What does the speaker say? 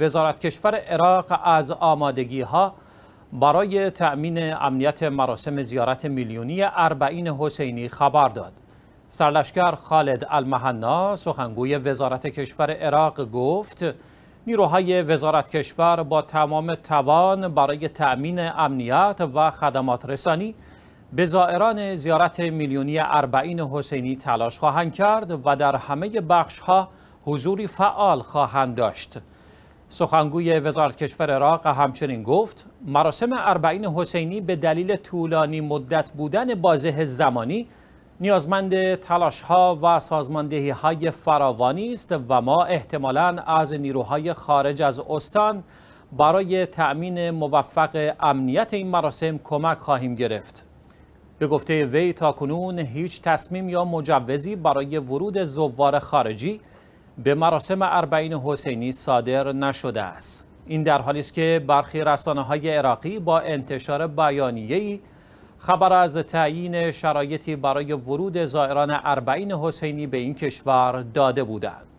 وزارت کشور عراق از آمادگی ها برای تأمین امنیت مراسم زیارت میلیونی اربعین حسینی خبر داد. سرلشکر خالد المهنا سخنگوی وزارت کشور عراق گفت نیروهای وزارت کشور با تمام توان برای تأمین امنیت و خدمات رسانی به زائران زیارت میلیونی اربعین حسینی تلاش خواهند کرد و در همه بخش ها حضوری فعال خواهند داشت. سخنگوی وزارت کشور عراق همچنین گفت مراسم اربعین حسینی به دلیل طولانی مدت بودن بازه زمانی نیازمند تلاش ها و سازماندهی های فراوانی است و ما احتمالا از نیروهای خارج از استان برای تأمین موفق امنیت این مراسم کمک خواهیم گرفت. به گفته وی تاکنون هیچ تصمیم یا مجوزی برای ورود زوار خارجی به مراسم اربعین حسینی صادر نشده است این در حالی است که برخی رسانه های عراقی با انتشار بیانیه‌ای خبر از تعیین شرایطی برای ورود زائران اربعین حسینی به این کشور داده بودند